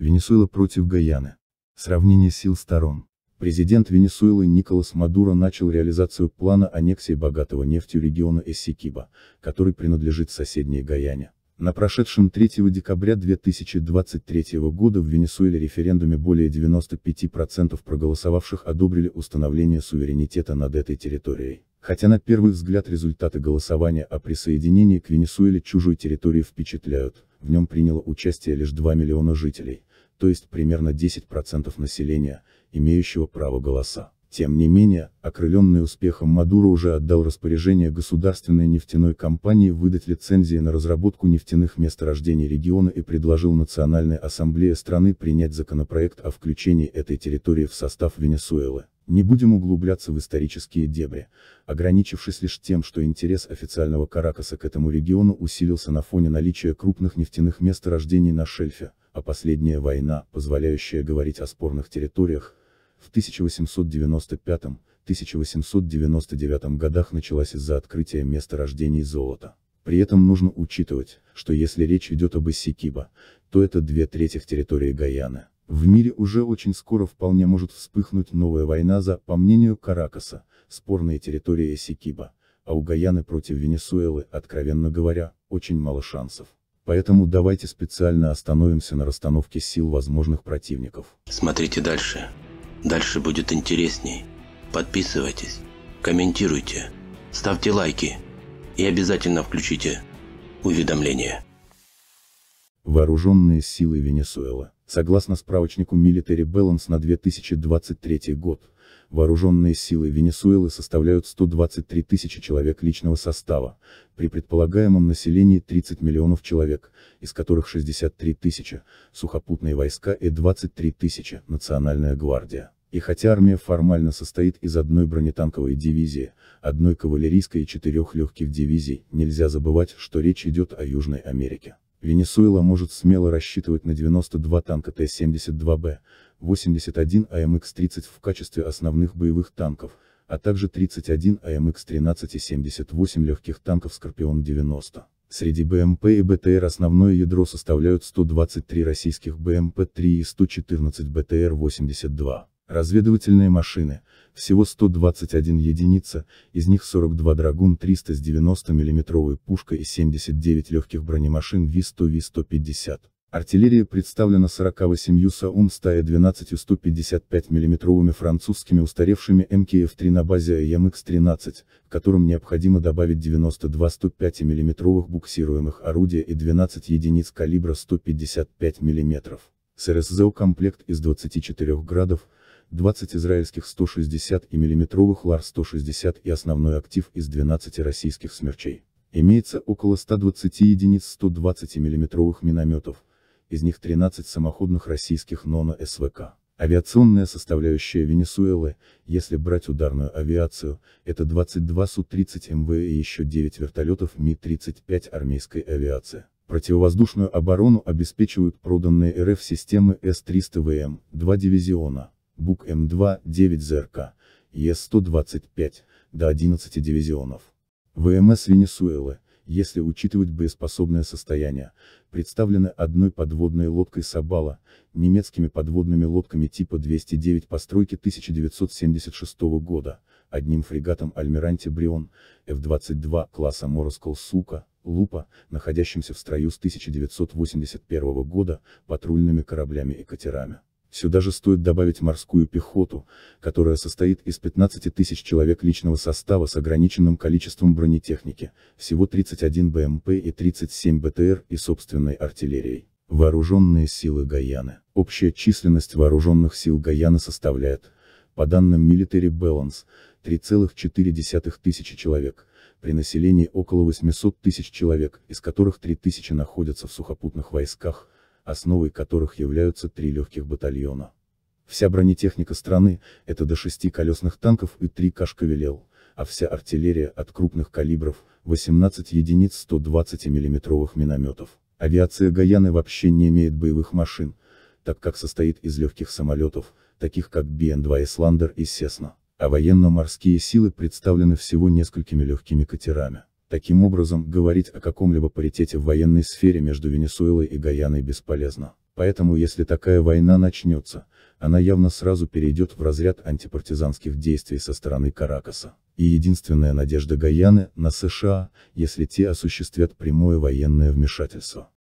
Венесуэла против Гаяны. Сравнение сил сторон. Президент Венесуэлы Николас Мадуро начал реализацию плана аннексии богатого нефтью региона Эссикиба, который принадлежит соседней Гаяне. На прошедшем 3 декабря 2023 года в Венесуэле референдуме более 95% проголосовавших одобрили установление суверенитета над этой территорией. Хотя на первый взгляд результаты голосования о присоединении к Венесуэле чужой территории впечатляют, в нем приняло участие лишь 2 миллиона жителей то есть примерно 10% населения, имеющего право голоса. Тем не менее, окрыленный успехом Мадуро уже отдал распоряжение государственной нефтяной компании выдать лицензии на разработку нефтяных месторождений региона и предложил Национальной ассамблее страны принять законопроект о включении этой территории в состав Венесуэлы. Не будем углубляться в исторические дебри, ограничившись лишь тем, что интерес официального Каракаса к этому региону усилился на фоне наличия крупных нефтяных месторождений на шельфе, а последняя война, позволяющая говорить о спорных территориях, в 1895-1899 годах началась из-за открытия месторождений золота. При этом нужно учитывать, что если речь идет об Иссикибо, то это две трети территории Гаяны. В мире уже очень скоро вполне может вспыхнуть новая война за, по мнению Каракаса, спорные территории Иссикибо, а у Гаяны против Венесуэлы, откровенно говоря, очень мало шансов. Поэтому давайте специально остановимся на расстановке сил возможных противников. Смотрите дальше. Дальше будет интересней. Подписывайтесь, комментируйте, ставьте лайки и обязательно включите уведомления. Вооруженные силы Венесуэлы. Согласно справочнику Military Balance на 2023 год, вооруженные силы Венесуэлы составляют 123 тысячи человек личного состава, при предполагаемом населении 30 миллионов человек, из которых 63 тысячи, сухопутные войска и 23 тысячи, национальная гвардия. И хотя армия формально состоит из одной бронетанковой дивизии, одной кавалерийской и четырех легких дивизий, нельзя забывать, что речь идет о Южной Америке. Венесуэла может смело рассчитывать на 92 танка Т-72Б, 81 АМХ-30 в качестве основных боевых танков, а также 31 АМХ-13 и 78 легких танков «Скорпион-90». Среди БМП и БТР основное ядро составляют 123 российских БМП-3 и 114 БТР-82. Разведывательные машины, всего 121 единица, из них 42 Драгун 390 с пушка и 79 легких бронемашин Ви-100 Ви-150. Артиллерия представлена 48 САУМ 12 155 миллиметровыми французскими устаревшими МКФ-3 на базе АМХ-13, эм которым необходимо добавить 92 105 миллиметровых буксируемых орудия и 12 единиц калибра 155 мм. СРСЗО комплект из 24 градов, 20 израильских 160 и миллиметровых Лар-160 и основной актив из 12 российских смерчей. Имеется около 120 единиц 120 миллиметровых минометов, из них 13 самоходных российских НОНО-СВК. Авиационная составляющая Венесуэлы, если брать ударную авиацию, это 22 Су-30 МВ и еще 9 вертолетов Ми-35 армейской авиации. Противовоздушную оборону обеспечивают проданные РФ системы С-300ВМ, эм, два дивизиона. БУК М2, 9 ЗРК, Е125, до 11 дивизионов. ВМС Венесуэлы, если учитывать боеспособное состояние, представлены одной подводной лодкой Сабала, немецкими подводными лодками типа 209 постройки 1976 года, одним фрегатом Альмиранте Брион, F-22 класса Мороскл Сука, Лупа, находящимся в строю с 1981 года, патрульными кораблями и катерами. Сюда же стоит добавить морскую пехоту, которая состоит из 15 тысяч человек личного состава с ограниченным количеством бронетехники, всего 31 БМП и 37 БТР и собственной артиллерией. Вооруженные силы Гаяны. Общая численность вооруженных сил Гаяны составляет, по данным Military Balance, 3,4 тысячи человек, при населении около 800 тысяч человек, из которых 3 тысячи находятся в сухопутных войсках, основой которых являются три легких батальона. Вся бронетехника страны – это до шести колесных танков и три кашкавелел, а вся артиллерия от крупных калибров – 18 единиц 120 миллиметровых минометов. Авиация Гаяны вообще не имеет боевых машин, так как состоит из легких самолетов, таких как бн 2 Исландер и Сесна, а военно-морские силы представлены всего несколькими легкими катерами. Таким образом, говорить о каком-либо паритете в военной сфере между Венесуэлой и Гаяной бесполезно. Поэтому если такая война начнется, она явно сразу перейдет в разряд антипартизанских действий со стороны Каракаса. И единственная надежда Гаяны на США, если те осуществят прямое военное вмешательство.